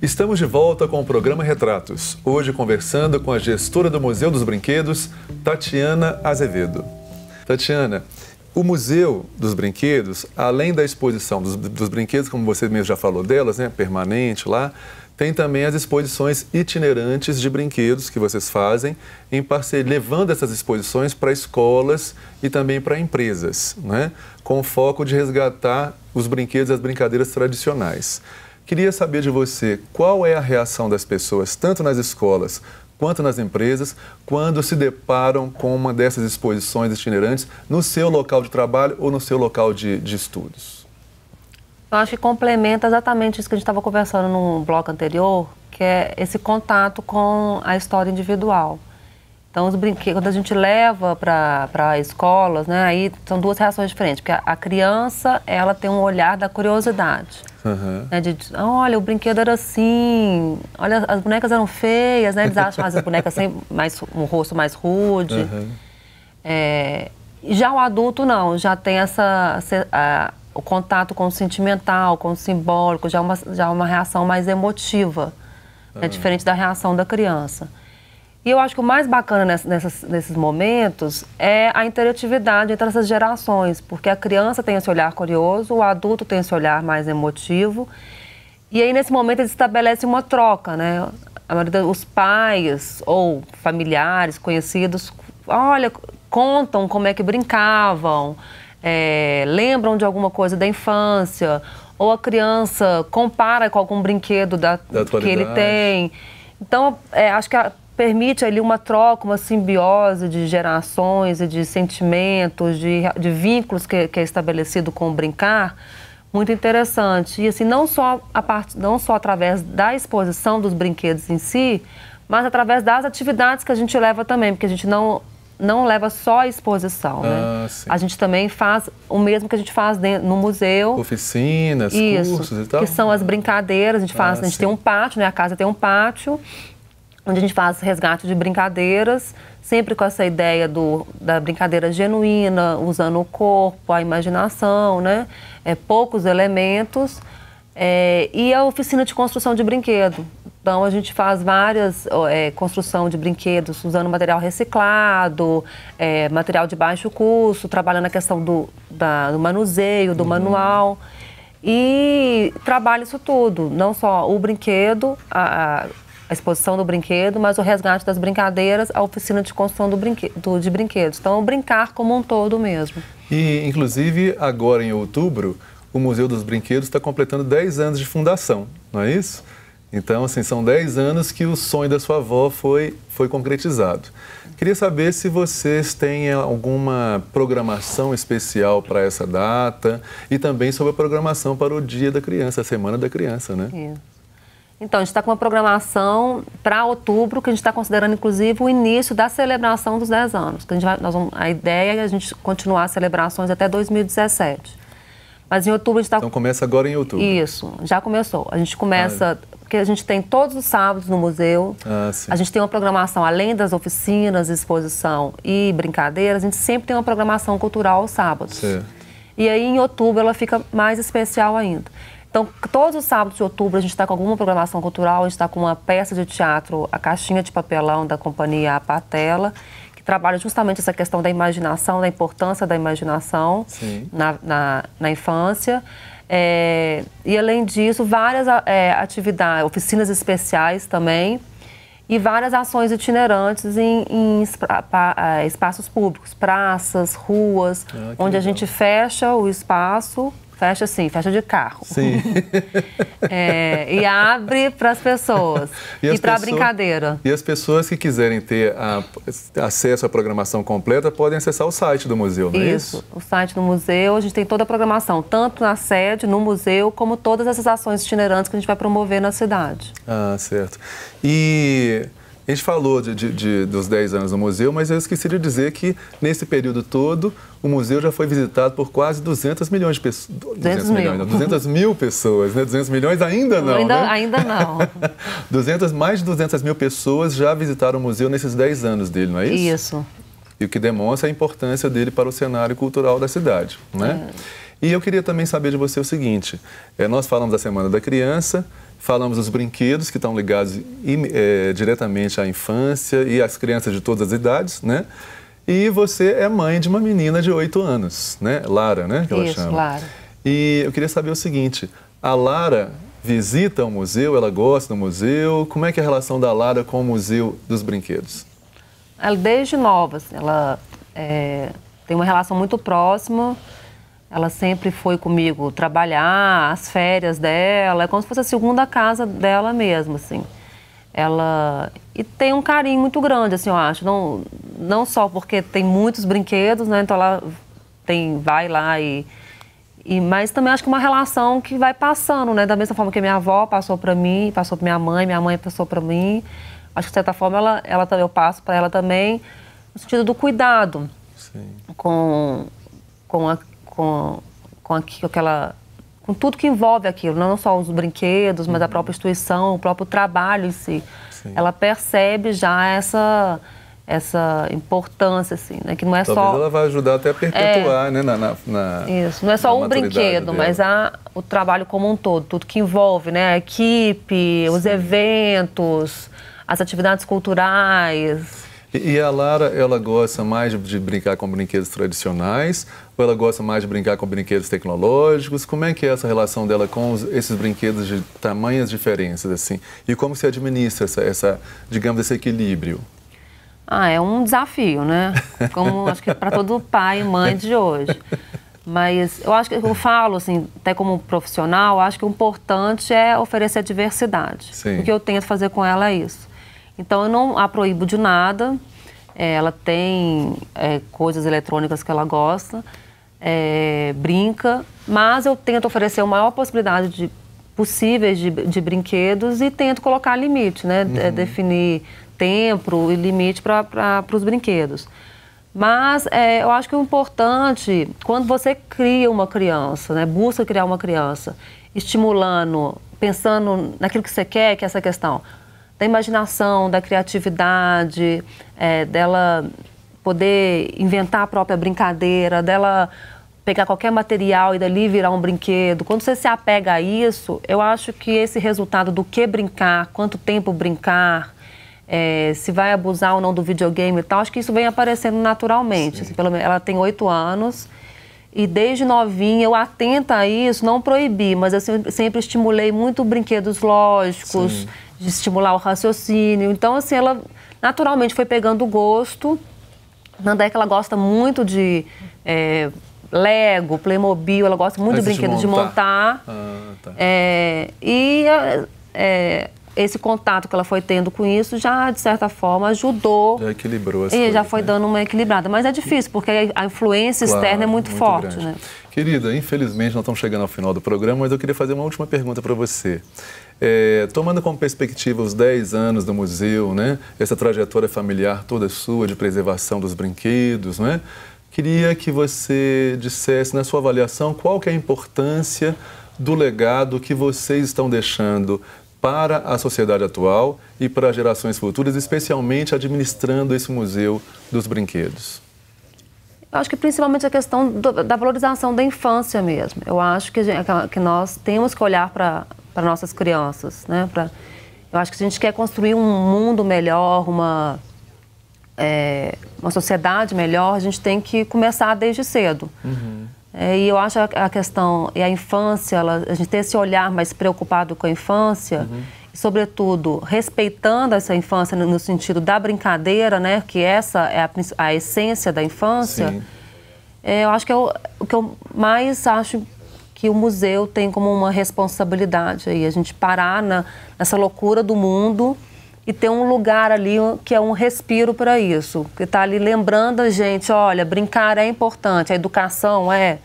Estamos de volta com o programa Retratos, hoje conversando com a gestora do Museu dos Brinquedos, Tatiana Azevedo. Tatiana, o Museu dos Brinquedos, além da exposição dos, dos brinquedos, como você mesmo já falou delas, né, permanente lá, tem também as exposições itinerantes de brinquedos que vocês fazem, em parceria, levando essas exposições para escolas e também para empresas, né? com o foco de resgatar os brinquedos e as brincadeiras tradicionais. Queria saber de você qual é a reação das pessoas, tanto nas escolas quanto nas empresas, quando se deparam com uma dessas exposições itinerantes no seu local de trabalho ou no seu local de, de estudos? Eu acho que complementa exatamente isso que a gente estava conversando no bloco anterior, que é esse contato com a história individual. Então, os brinquedos, quando a gente leva para escolas, né, aí são duas reações diferentes. Porque a, a criança, ela tem um olhar da curiosidade. Uhum. Né, de, olha, o brinquedo era assim, olha, as bonecas eram feias, né? Eles acham as bonecas sem mais, um rosto mais rude. Uhum. É, já o adulto, não. Já tem essa, essa a, o contato com o sentimental, com o simbólico, já é uma, já é uma reação mais emotiva. Uhum. Né, diferente da reação da criança. E eu acho que o mais bacana nessas, nesses momentos é a interatividade entre essas gerações, porque a criança tem esse olhar curioso, o adulto tem esse olhar mais emotivo. E aí, nesse momento, eles estabelecem uma troca, né? A maioria, os pais ou familiares, conhecidos, olha, contam como é que brincavam, é, lembram de alguma coisa da infância, ou a criança compara com algum brinquedo da, da que ele tem. Então, é, acho que a permite ali uma troca, uma simbiose de gerações e de sentimentos, de, de vínculos que, que é estabelecido com o brincar, muito interessante. E assim, não só, a parte, não só através da exposição dos brinquedos em si, mas através das atividades que a gente leva também, porque a gente não, não leva só a exposição, né? ah, né? Sim. A gente também faz o mesmo que a gente faz dentro, no museu. Oficinas, isso, cursos e tal. Que são as brincadeiras, a gente faz, ah, a gente tem um pátio, né? A casa tem um pátio onde a gente faz resgate de brincadeiras, sempre com essa ideia do, da brincadeira genuína, usando o corpo, a imaginação, né? É, poucos elementos. É, e a oficina de construção de brinquedo. Então a gente faz várias é, construção de brinquedos usando material reciclado, é, material de baixo custo, trabalhando a questão do, da, do manuseio, do uhum. manual e trabalha isso tudo, não só o brinquedo, a, a, a exposição do brinquedo, mas o resgate das brincadeiras, a oficina de construção do brinquedo, de brinquedos. Então, é brincar como um todo mesmo. E, inclusive, agora em outubro, o Museu dos Brinquedos está completando 10 anos de fundação, não é isso? Então, assim, são 10 anos que o sonho da sua avó foi, foi concretizado. Queria saber se vocês têm alguma programação especial para essa data e também sobre a programação para o Dia da Criança, a Semana da Criança, né? É. Então, a gente está com uma programação para outubro, que a gente está considerando, inclusive, o início da celebração dos 10 anos. Que a, gente vai, nós vamos, a ideia é a gente continuar as celebrações até 2017. Mas em outubro a gente está... Então começa agora em outubro. Isso, já começou. A gente começa... Ah, é. porque a gente tem todos os sábados no museu. Ah, sim. a gente tem uma programação, além das oficinas, exposição e brincadeiras, a gente sempre tem uma programação cultural aos sábados. Sim. E aí, em outubro, ela fica mais especial ainda. Então, todos os sábados de outubro a gente está com alguma programação cultural, a gente está com uma peça de teatro, a caixinha de papelão da companhia Patela, que trabalha justamente essa questão da imaginação, da importância da imaginação na, na, na, infância. É, e além disso, várias é, atividades, oficinas especiais também, e várias ações itinerantes em, em é, espaços públicos, praças, ruas, ah, onde legal. a gente fecha o espaço fecha assim, fecha de carro. Sim. é, e abre para as pessoas e, e para a brincadeira. E as pessoas que quiserem ter a, acesso à programação completa podem acessar o site do museu, não é isso? Isso, o site do museu, a gente tem toda a programação, tanto na sede, no museu, como todas essas ações itinerantes que a gente vai promover na cidade. Ah, certo. E a gente falou de, de, de, dos 10 anos do museu, mas eu esqueci de dizer que, nesse período todo, o museu já foi visitado por quase 200 milhões de pessoas. 200, 200 milhões, mil. Não, 200 mil pessoas, né? 200 milhões ainda não, Ainda, né? ainda não. 200, mais de 200 mil pessoas já visitaram o museu nesses 10 anos dele, não é isso? Isso. E o que demonstra a importância dele para o cenário cultural da cidade, né? É. E eu queria também saber de você o seguinte, é, nós falamos da Semana da Criança Falamos dos brinquedos, que estão ligados é, diretamente à infância e às crianças de todas as idades, né? E você é mãe de uma menina de 8 anos, né? Lara, né? Que ela Isso, chama. Lara. E eu queria saber o seguinte: a Lara visita o museu, ela gosta do museu. Como é que é a relação da Lara com o Museu dos Brinquedos? Ela desde nova, assim, ela é, tem uma relação muito próxima ela sempre foi comigo trabalhar, as férias dela, é como se fosse a segunda casa dela mesmo, assim. Ela e tem um carinho muito grande, assim, eu acho. Não, não só porque tem muitos brinquedos, né? Então ela tem, vai lá e, e mas também acho que uma relação que vai passando, né? Da mesma forma que minha avó passou para mim, passou para minha mãe, minha mãe passou para mim. Acho que de certa forma ela, ela eu passo para ela também no sentido do cuidado Sim. com com a com, com aquela com tudo que envolve aquilo, não só os brinquedos, mas a uhum. própria instituição, o próprio trabalho em si. Sim. Ela percebe já essa essa importância, assim, né? Que não é Talvez só... ela vai ajudar até a perpetuar, é... né? Na, na, na, Isso, não é só o um brinquedo, dela. mas a, o trabalho como um todo, tudo que envolve, né? A equipe, Sim. os eventos, as atividades culturais. E, e a Lara, ela gosta mais de brincar com brinquedos tradicionais ela gosta mais de brincar com brinquedos tecnológicos? Como é que é essa relação dela com os, esses brinquedos de tamanhas diferenças, assim? E como se administra essa, essa digamos, esse equilíbrio? Ah, é um desafio, né? Como acho que é para todo pai e mãe de hoje. Mas eu acho que eu falo, assim, até como profissional, acho que o importante é oferecer a diversidade. Sim. O que eu tento fazer com ela é isso. Então eu não a proíbo de nada. É, ela tem é, coisas eletrônicas que ela gosta, é, brinca, mas eu tento oferecer a maior possibilidade de possíveis de, de brinquedos e tento colocar limite, né? É, uhum. Definir tempo e limite para os brinquedos. Mas é, eu acho que o importante, quando você cria uma criança, né, busca criar uma criança, estimulando, pensando naquilo que você quer, que é essa questão da imaginação, da criatividade, é, dela poder inventar a própria brincadeira, dela pegar qualquer material e dali virar um brinquedo, quando você se apega a isso, eu acho que esse resultado do que brincar, quanto tempo brincar, é, se vai abusar ou não do videogame e tal, acho que isso vem aparecendo naturalmente. Assim, pelo, ela tem oito anos e desde novinha eu atenta a isso, não proibi, mas eu sempre, estimulei muito brinquedos lógicos, Sim. de estimular o raciocínio. Então, assim, ela naturalmente foi pegando gosto. década ela gosta muito de... É, Lego, Playmobil, ela gosta muito de brinquedo de montar. De tá. montar. Ah, tá. é, e é, é, esse contato que ela foi tendo com isso já, de certa forma, ajudou. Já equilibrou as E coisas, já foi né? dando uma equilibrada. Mas é difícil, porque a influência claro, externa é muito, muito forte. Né? Querida, infelizmente nós estamos chegando ao final do programa, mas eu queria fazer uma última pergunta para você. É, tomando como perspectiva os 10 anos do museu, né? essa trajetória familiar toda sua de preservação dos brinquedos, né? Queria que você dissesse, na sua avaliação, qual que é a importância do legado que vocês estão deixando para a sociedade atual e para gerações futuras, especialmente administrando esse museu dos brinquedos? Eu acho que principalmente a questão do, da valorização da infância mesmo. Eu acho que, gente, que nós temos que olhar para nossas crianças, né? Pra, eu acho que se a gente quer construir um mundo melhor, uma é, uma sociedade melhor, a gente tem que começar desde cedo. Uhum. É, e eu acho a, a, questão, e a infância, ela, a gente ter esse olhar mais preocupado com a infância, uhum. e, sobretudo respeitando essa infância no, no, sentido da brincadeira, né, que essa é a, a essência da infância, é, eu acho que é o, o que eu mais acho que o museu tem como uma responsabilidade aí, a gente parar na, nessa loucura do mundo e ter um lugar ali que é um respiro para isso, que está ali lembrando a gente, olha, brincar é importante, a educação é,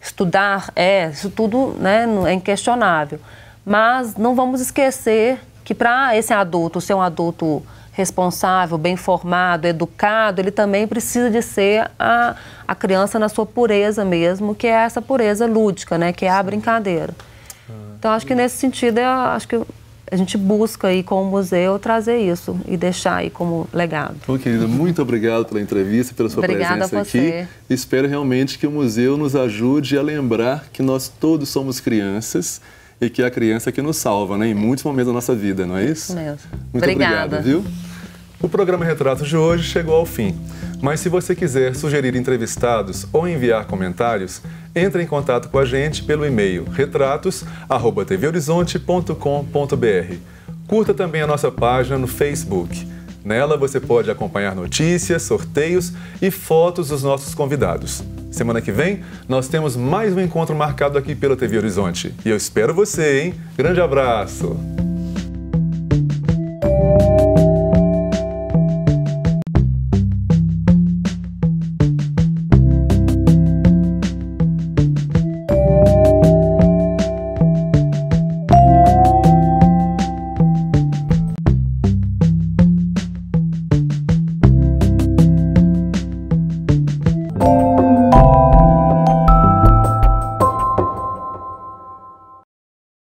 estudar é, isso tudo né, é inquestionável. Mas não vamos esquecer que para esse adulto ser um adulto responsável, bem formado, educado, ele também precisa de ser a, a criança na sua pureza mesmo, que é essa pureza lúdica, né, que é a brincadeira. Ah, então acho que nesse sentido, acho que a gente busca aí com o museu trazer isso e deixar aí como legado. Bom, querida, muito obrigado pela entrevista, pela sua Obrigada presença aqui. Espero realmente que o museu nos ajude a lembrar que nós todos somos crianças e que é a criança é que nos salva, né? Em muitos momentos da nossa vida, não é isso? Isso mesmo. Muito Obrigada. obrigado, viu? O programa Retratos de hoje chegou ao fim, mas se você quiser sugerir entrevistados ou enviar comentários, entre em contato com a gente pelo e-mail retratos@tvhorizonte.com.br. Curta também a nossa página no Facebook. Nela você pode acompanhar notícias, sorteios e fotos dos nossos convidados. Semana que vem nós temos mais um encontro marcado aqui pela TV Horizonte e eu espero você, hein? Grande abraço.